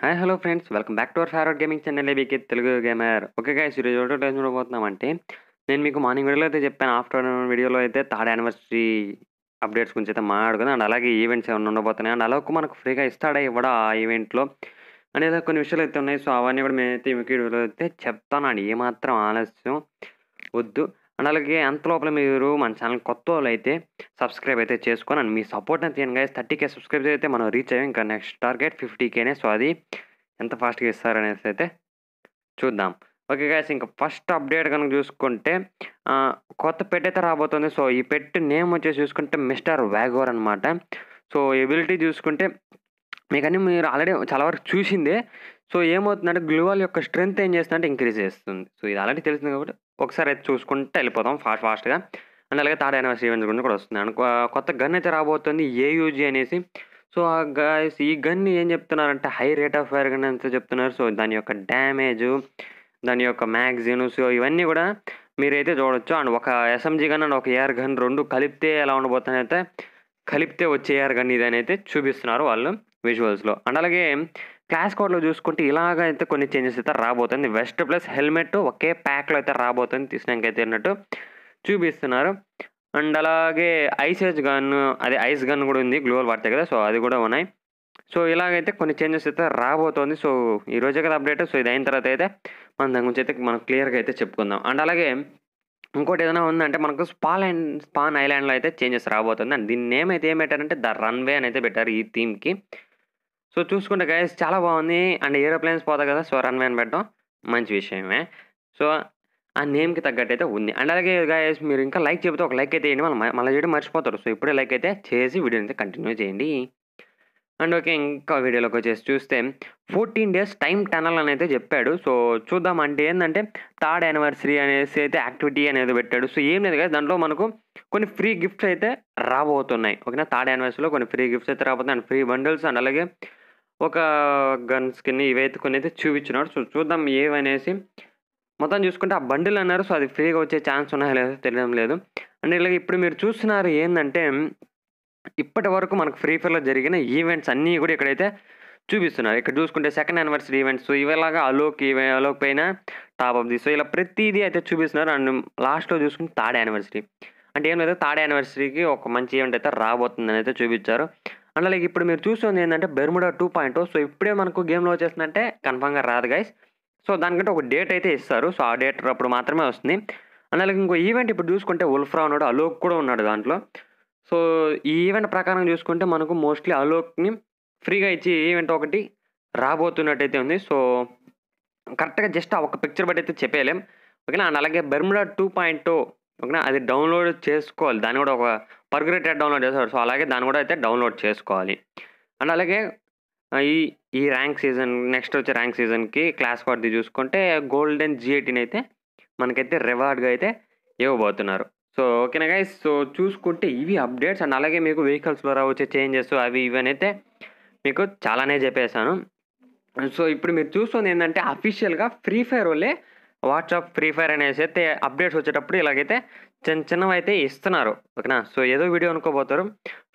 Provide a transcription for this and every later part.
hi hello friends welcome back to our favourite gaming channel ఏబీకి Telugu gamer okay guys ఈరోజు ఏటో time చూడబోతున్నామంటే నేను మీకు మార్నింగ్ వీడియోలో అయితే చెప్పాను ఆఫ్టర్నూన్ వీడియోలో అయితే థర్డ్ యానివర్సరీ అప్డేట్స్ గురించి అయితే మాట్లాడుకుందాం అండ్ అలాగే ఈవెంట్స్ ఏమైనా ఉండబోతున్నాయి అండ్ అలాగే మనకు ఫ్రీగా ఇస్తాడా ఇవ్వడా ఆ ఈవెంట్లో అండ్ ఏదో కొన్ని విషయాలు అయితే ఉన్నాయి సో అవన్నీ కూడా మేమైతే మీకు వీడియోలో అయితే చెప్తాను అండ్ ఏమాత్రం ఆలస్యం వద్దు అండ్ అలాగే అంత లోపల మీరు మన ఛానల్ కొత్త వాళ్ళు అయితే సబ్స్క్రైబ్ అయితే చేసుకొని అండ్ మీ సపోర్ట్ అయితే తీయండి గైస్ థర్టీ కే సబ్స్క్రైబ్ అయితే మనం రీచ్ అయ్యాం ఇంకా నెక్స్ట్ టార్గెట్ ఫిఫ్టీ కేనే సో అది ఎంత ఫాస్ట్గా ఇస్తారనేసి అయితే చూద్దాం ఓకే గాయస్ ఇంకా ఫస్ట్ అప్డేట్ కనుక చూసుకుంటే కొత్త పెట్ అయితే రాబోతుంది సో ఈ పెట్ నేమ్ వచ్చేసి చూసుకుంటే మిస్టర్ వ్యాగోర్ అనమాట సో ఎబిలిటీ చూసుకుంటే మీకన్నీ మీరు ఆల్రెడీ చాలా వరకు చూసిందే సో ఏమవుతుందంటే గ్లూవాల్ యొక్క స్ట్రెంగ్త్ ఏం చేస్తుందంటే ఇంక్రీజ్ చేస్తుంది సో ఇది ఆల్రెడీ తెలిసింది కాబట్టి ఒకసారి అయితే చూసుకుంటే వెళ్ళిపోతాం ఫాస్ట్ ఫాస్ట్గా అండ్ అలాగే థర్డ్ యానివర్సరీ ఈవెంట్స్ గురించి కూడా వస్తుంది అండ్ కొత్త గన్ అయితే రాబోతుంది ఏయూజీ అనేసి సో ఆ గాయస్ ఈ గన్ ఏం చెప్తున్నారంటే high rate of fire gun అంతా చెప్తున్నారు సో దాని యొక్క డ్యామేజ్ దాని యొక్క మ్యాగజైన్ సో ఇవన్నీ కూడా మీరైతే చూడొచ్చు అండ్ ఒక ఎస్ఎంజీ గన్ అండ్ ఒక ఏఆర్ గన్ రెండు కలిపితే ఎలా ఉండబోతున్నాయి అయితే కలిపితే వచ్చే ఏఆర్ గన్ అని అయితే చూపిస్తున్నారు వాళ్ళు విజువల్స్లో అండ్ అలాగే క్లాస్ కోడ్లో చూసుకుంటే ఇలాగ అయితే కొన్ని చేంజెస్ అయితే రాబోతుంది వెస్ట్ ప్లస్ హెల్మెట్ ఒకే ప్యాక్లో అయితే రాబోతుంది తీసినాకైతే అన్నట్టు చూపిస్తున్నారు అండ్ అలాగే ఐస్ ఏజ్ గన్ అదే ఐస్ గన్ కూడా ఉంది గ్లోబల్ వార్తే కదా సో అది కూడా ఉన్నాయి సో ఇలాగైతే కొన్ని చేంజెస్ అయితే రాబోతోంది సో ఈ రోజే కదా అప్డేట్ సో ఇది అయిన తర్వాత అయితే మనం దాని గురించి అయితే మనం క్లియర్గా అయితే చెప్పుకుందాం అండ్ అలాగే ఇంకోటి ఏదైనా ఉందంటే మనకు స్పాన్ అండ్ స్పాన్ ఐలాండ్లో అయితే చేంజెస్ రాబోతుంది అండ్ దీన్ని నేమ్ అయితే ఏం పెట్టారంటే ద రన్వే అని అయితే పెట్టారు ఈ థీమ్కి సో చూసుకుంటే గైస్ చాలా బాగుంది అండ్ ఏరోప్లేన్స్ పోతాయి కదా సో రన్వే అని పెట్టడం మంచి విషయమే సో ఆ నేమ్కి తగ్గట్టు అయితే ఉంది అండ్ అలాగే గాయస్ మీరు ఇంకా లైక్ చెబితే ఒక లైక్ అయితే వేయండి మళ్ళీ మళ్ళీ చేయడం మర్చిపోతారు సో ఇప్పుడే లైక్ అయితే చేసి వీడియో అయితే కంటిన్యూ చేయండి అండ్ ఓకే ఇంకా వీడియోలోకి వచ్చేసి చూస్తే ఫోర్టీన్ డేస్ టైం టనల్ అని అయితే చెప్పాడు సో చూద్దాం అంటే ఏంటంటే థర్డ్ యానివర్సరీ అనేసి అయితే యాక్టివిటీ అనేది పెట్టాడు సో ఏం లేదు కదా దాంట్లో మనకు కొన్ని ఫ్రీ గిఫ్ట్స్ అయితే రాబోతున్నాయి ఓకేనా థర్డ్ యానివర్సరీలో కొన్ని ఫ్రీ గిఫ్ట్స్ అయితే రాబోతున్నాయి అండ్ ఫ్రీ బండిల్స్ అండ్ అలాగే ఒక గన్ స్కిన్ ఇవి అయితే చూపించినాడు సో చూద్దాం ఏవనేసి మొత్తం చూసుకుంటే ఆ బండిలు అన్నారు సో అది ఫ్రీగా వచ్చే ఛాన్స్ ఉన్నాయో లేదో తెలియడం లేదు అండ్ ఇలాగే ఇప్పుడు మీరు చూస్తున్నారు ఏంటంటే ఇప్పటి వరకు మనకు ఫ్రీ ఫైర్లో జరిగిన ఈవెంట్స్ అన్నీ కూడా ఇక్కడైతే చూపిస్తున్నారు ఇక్కడ చూసుకుంటే సెకండ్ యానివర్సరీ ఈవెంట్స్ ఇవేలాగా అలోక్ అలోక్ పైన టాప్ అప్ సో ఇలా ప్రతిదీ అయితే చూపిస్తున్నారు అండ్ లాస్ట్లో చూసుకుంటే థర్డ్ యానివర్సరీ అంటే ఏం లేదు థర్డ్ యానివర్సరీకి ఒక మంచి ఈవెంట్ అయితే రాబోతుందని అయితే చూపించారు అండ్ అలాగే ఇప్పుడు మీరు చూస్తుంది ఏంటంటే బెర్ముడా టూ పాయింట్ సో ఇప్పుడే మనకు గేమ్లో వచ్చేస్తుందంటే కన్ఫామ్గా రాదు గైస్ సో దానికంటే ఒక డేట్ అయితే ఇస్తారు సో ఆ డేట్ అప్పుడు మాత్రమే వస్తుంది అండ్ అలాగే ఇంకో ఈవెంట్ ఇప్పుడు చూసుకుంటే ఉల్ఫ్రా ఉన్నాడు అలోక్ కూడా ఉన్నాడు దాంట్లో సో ఈ ఈవెంట్ ప్రకారం చూసుకుంటే మనకు మోస్ట్లీ అలోక్ని ఫ్రీగా ఇచ్చి ఈవెంట్ ఒకటి రాబోతున్నట్టయితే ఉంది సో కరెక్ట్గా జస్ట్ ఆ ఒక పిక్చర్ బట్టి అయితే చెప్పేయలేం ఓకేనా అండ్ అలాగే బెర్ముడా టూ పాయింట్ ఓకేనా అది డౌన్లోడ్ చేసుకోవాలి దాన్ని కూడా ఒక పర్గ్రెట్ డౌన్లోడ్ చేస్తారు సో అలాగే దాన్ని కూడా అయితే డౌన్లోడ్ చేసుకోవాలి అండ్ అలాగే ఈ ఈ ర్యాంక్ సీజన్ నెక్స్ట్ వచ్చే ర్యాంక్ సీజన్కి క్లాస్ వార్ది చూసుకుంటే గోల్డెన్ జిఏటీని అయితే మనకైతే రివార్డ్గా అయితే ఇవ్వబోతున్నారు సో ఓకేనా గైస్ సో చూసుకుంటే ఇవి అప్డేట్స్ అండ్ అలాగే మీకు వెహికల్స్ ద్వారా వచ్చే చేంజెస్ అవి ఇవనైతే మీకు చాలానే చెప్పేశాను సో ఇప్పుడు మీరు చూస్తుంది ఏంటంటే అఫీషియల్గా ఫ్రీ ఫైర్ వాళ్ళే వాట్సాప్ ఫ్రీ ఫైర్ అనేసి అయితే అప్డేట్స్ వచ్చేటప్పుడు ఇలాగైతే చిన్న చిన్నవి అయితే ఇస్తున్నారు ఓకేనా సో ఏదో వీడియో అనుకోబోతారు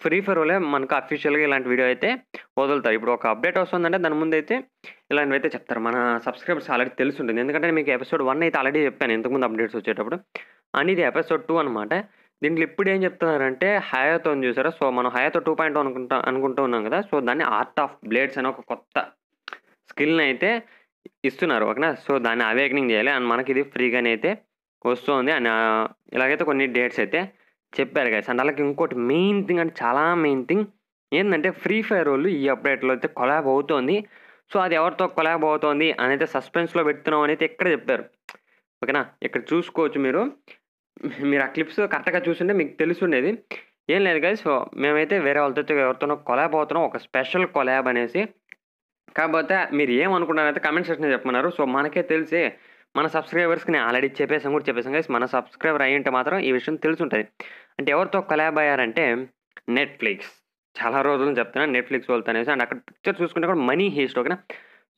ఫ్రీ ఫైర్ వల్లే మనకు అఫీషియల్గా ఇలాంటి వీడియో అయితే వదులుతారు ఇప్పుడు ఒక అప్డేట్ వస్తుందంటే దాని ముందు అయితే ఇలాంటివి అయితే చెప్తారు మన సబ్స్క్రైబర్స్ ఆల్రెడీ తెలుసుంటుంది ఎందుకంటే మీకు ఎపిసోడ్ వన్ అయితే ఆల్రెడీ చెప్పాను ఇంతకుముందు అప్డేట్స్ వచ్చేటప్పుడు అండ్ ఇది ఎపిసోడ్ టూ అనమాట దీంట్లో ఇప్పుడు ఏం చెప్తున్నారంటే హయాతో చూసారా సో మనం హయాతో టూ పాయింట్ అనుకుంటా అనుకుంటూ ఉన్నాం కదా సో దాన్ని ఆర్ట్ ఆఫ్ బ్లేడ్స్ అనే ఒక కొత్త స్కిల్ని అయితే ఇస్తున్నారు ఓకేనా సో దాన్ని అవేకనింగ్ చేయాలి అండ్ మనకి ఇది ఫ్రీగానే అయితే వస్తుంది అండ్ ఇలాగైతే కొన్ని డేట్స్ అయితే చెప్పారు కదా అండ్ అలాగే ఇంకోటి మెయిన్ థింగ్ అంటే చాలా మెయిన్ థింగ్ ఏంటంటే ఫ్రీ ఫైర్ వాళ్ళు ఈ అప్డేట్లో అయితే కొలాబ్ అవుతోంది సో అది ఎవరితో కొలాబ్ అవుతోంది అని అయితే సస్పెన్స్లో పెడుతున్నాం అనేది అయితే ఇక్కడ చెప్పారు ఓకేనా ఇక్కడ చూసుకోవచ్చు మీరు మీరు ఆ క్లిప్స్ కరెక్ట్గా చూసుంటే మీకు తెలుసుండేది ఏం లేదు కదా సో మేమైతే వేరే వాళ్ళతో ఎవరితోనో కొలాబ్ అవుతున్నాం ఒక స్పెషల్ కొలాబ్ అనేసి కాకపోతే మీరు ఏమనుకుంటారైతే కమెంట్ సెక్షన్ చెప్పమన్నారు సో మనకే తెలిసి మన సబ్స్క్రైబర్స్కి నేను ఆల్రెడీ చెప్పేసాం కూడా చెప్పేసాం కానీ మన సబ్స్క్రైబర్ అయ్యి ఉంటే మాత్రం ఈ విషయం తెలుసుంటుంది అంటే ఎవరితో కలాబ్ అయ్యారంటే నెట్ఫ్లిక్స్ చాలా రోజులు చెప్తున్నాను నెట్ఫ్లిక్స్ వాళ్ళతో అనేసి అండ్ అక్కడ పిక్చర్ చూసుకుంటే కూడా మనీ హీస్ట్ ఓకేనా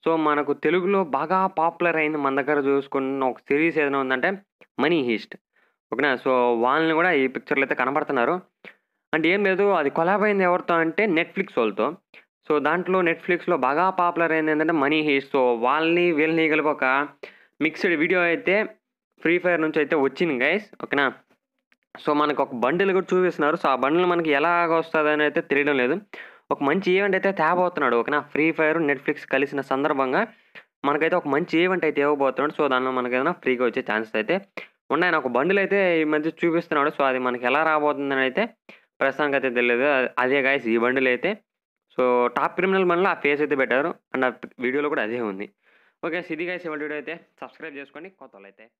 సో మనకు తెలుగులో బాగా పాపులర్ అయింది మన దగ్గర చూసుకున్న ఒక సిరీస్ ఏదైనా ఉందంటే మనీ హీస్ట్ ఓకేనా సో వాళ్ళని కూడా ఈ పిక్చర్లో అయితే కనబడుతున్నారు అంటే ఏం లేదు అది కొలాబ్ అయింది ఎవరితో అంటే నెట్ఫ్లిక్స్ వాళ్ళతో సో దాంట్లో నెట్ఫ్లిక్స్లో బాగా పాపులర్ అయింది ఏంటంటే మనీ హీస్ సో వాళ్ళని వీళ్ళని కలిపి ఒక మిక్స్డ్ వీడియో అయితే ఫ్రీ ఫైర్ నుంచి అయితే వచ్చింది గైస్ ఓకేనా సో మనకు ఒక బండిల్ కూడా చూపిస్తున్నారు సో ఆ బండిల్ మనకి ఎలాగ వస్తుంది అని అయితే తెలియడం లేదు ఒక మంచి ఈవెంట్ అయితే తేబోతున్నాడు ఓకేనా ఫ్రీ ఫైర్ నెట్ఫ్లిక్స్ కలిసిన సందర్భంగా మనకైతే ఒక మంచి ఈవెంట్ అయితే ఇవ్వబోతున్నాడు సో దానిలో మనకి ఏదైనా ఫ్రీగా వచ్చే ఛాన్సెస్ అయితే ఉన్నాయి ఒక బండిల్ అయితే ఈ మధ్య చూపిస్తున్నాడు సో అది మనకి ఎలా రాబోతుందని అయితే ప్రస్తుతానికి అయితే తెలియదు అదే గాయస్ ఈ బండిలు అయితే సో టాప్ క్రిమినల్ మనలో ఆ ఫేస్ అయితే పెట్టారు అండ్ ఆ వీడియోలో కూడా అదే ఉంది ఓకే సిద్ధిగా గైస్ వీడియో అయితే సబ్స్క్రైబ్ చేసుకోండి కొత్త అయితే